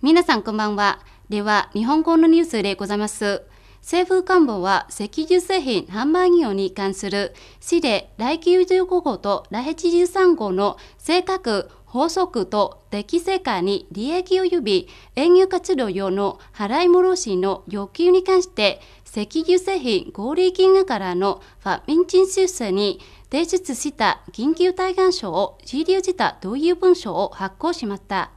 皆さんこんばんは。では、日本語のニュースでございます。政府官房は石油製品販売業に関する市で第95号と第83号の正確、法則と適正化に利益及び営業活動用の払い戻しの要求に関して石油製品合理金額からのファミンチン修正に提出した緊急対岸書を終流した同いう文書を発行しました。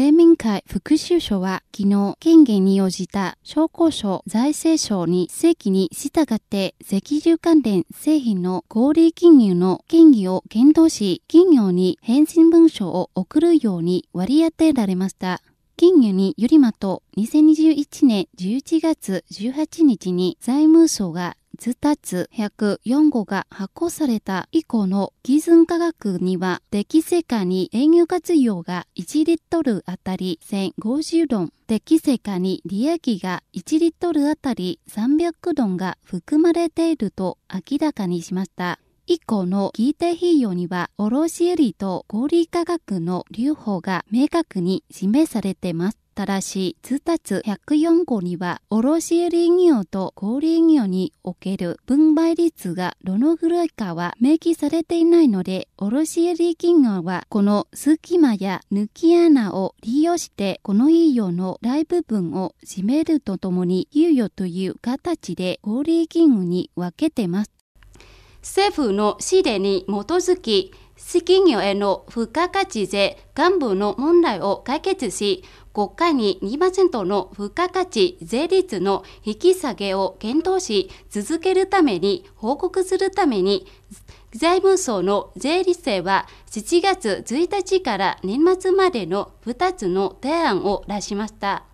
黎明会副州省は昨日、権限に応じた商工省財政省に正規に従って石油関連製品の合理金融の権利を検討し、企業に返信文書を送るように割り当てられました。金融によりまと、2021年11月18日に財務省がズタツ104号が発行された以降の基準価格には、適正化に営業活用が1リットルあたり1050ドン、適正化に利益が1リットルあたり300ドンが含まれていると明らかにしました。以降の議定費用には、卸売と小売価格の留保が明確に示されています。新しい通達104号には、卸売業と小売業における分配率がどのぐらいかは明記されていないので、卸売企業はこの隙間や抜き穴を利用して、この医療の大部分を占めるとともに、猶予という形で小売企業に分けてます。政府の指令に基づき、資企業への付加価値税幹部の問題を解決し、国会に2%の付加価値税率の引き下げを検討し、続けるために報告するために、財務省の税理士は7月1日から年末までの2つの提案を出しました。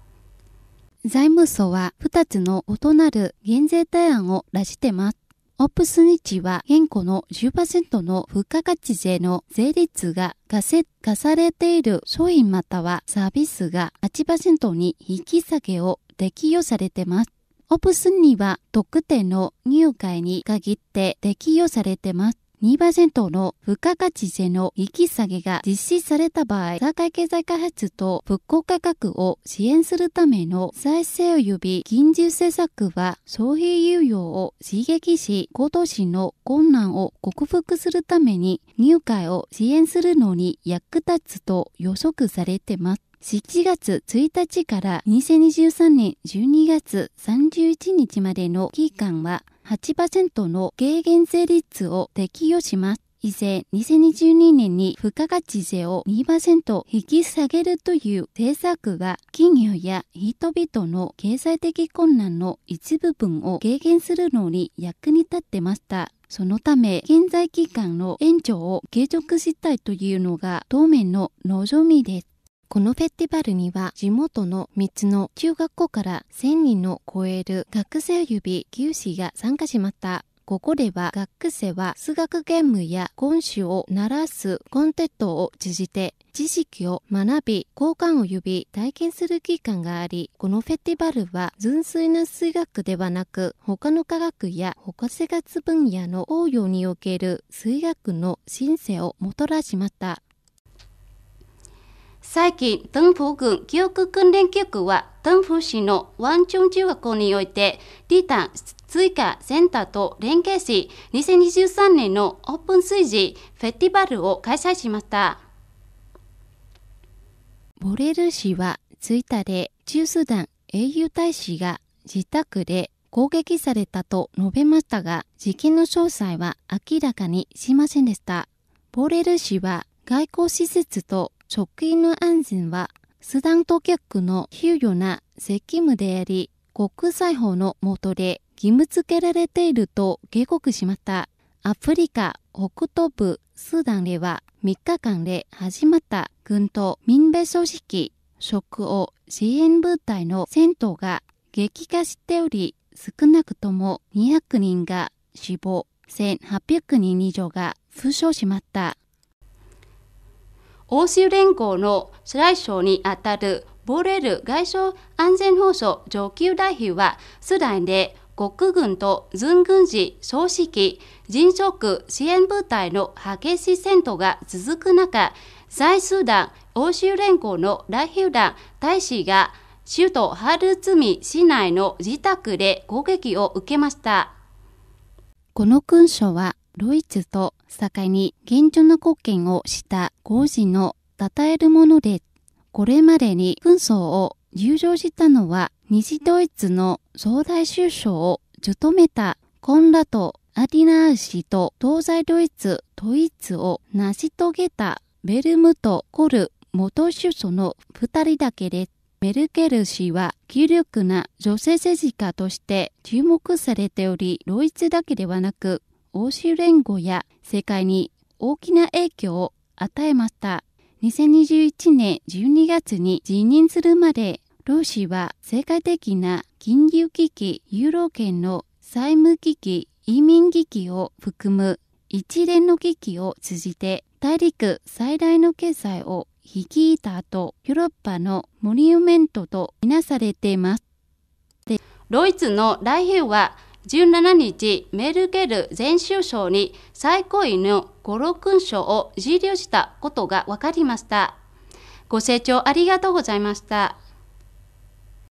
財務省は2つの異なる減税提案を出してます。オープスニッチは現行の10%の付加価値税の税率が課せ課されている商品またはサービスが8%に引き下げを適用されています。オプスには特定の入会に限って適用されています。2%の付加価値税の引き下げが実施された場合、社会経済開発と復興価格を支援するための再生及び緊急政策は消費猶予を刺激し、行動市の困難を克服するために入会を支援するのに役立つと予測されてます。7月1日から2023年12月31日までの期間は8%の軽減税率を適用します。以前、2022年に付加価値税を2%引き下げるという政策は、企業や人々の経済的困難の一部分を軽減するのに役に立ってました。そのため、現在期間の延長を継続したいというのが当面の望みです。このフェスティバルには地元の3つの中学校から1000人を超える学生指球師が参加しました。ここでは学生は数学ゲームや今週を鳴らすコンテストを通じて知識を学び、交換を呼び、体験する期間があり、このフェスティバルは純粋な数学ではなく、他の科学や他生活分野の応用における数学の申請をもたらしました。最近、東風軍記憶訓練局は、東風市のワンチョン中学校において、リータン追加センターと連携し、2023年のオープン水時フェスティバルを開催しました。ボレル市はターで中スダン英雄大使が自宅で攻撃されたと述べましたが、事件の詳細は明らかにしませんでした。ボレル市は外交施設と職員の安全は、スダン当局の給与な責務であり、国際法の下で義務付けられていると警告しました。アフリカ北東部スーダンでは3日間で始まった軍と民兵組織職を支援部隊の戦闘が激化しており、少なくとも200人が死亡、1800人以上が負傷しました。欧州連合の白井省にあたるボレル外相安全保障上級代表はスダンで国軍と準軍事総指揮迅速支援部隊の激しい戦闘が続く中、最ダン欧州連合の代表団大使が首都ハルツミ市内の自宅で攻撃を受けました。この勲章はロイツと境に現状な貢献をした豪事の讃えるもので、これまでに紛争を入場したのは西ドイツの総大首相を務めたコンラト・アディナー氏と東西ドイツ統一を成し遂げたベルムとコル元首相の二人だけでメルケル氏は有力な女性政治家として注目されており、ドイツだけではなく、欧州連合や世界に大きな影響を与えました。2021年12月に辞任するまで、ロシは世界的な金融危機、ユーロ圏の債務危機、移民危機を含む一連の危機を通じて大陸最大の経済を率いた後、ヨーロッパのモニュメントとみなされています。でロイツの来賓は17日、メルケル前首相に最高位の五郎勲章を受領したことが分かりました。ご清聴ありがとうございました。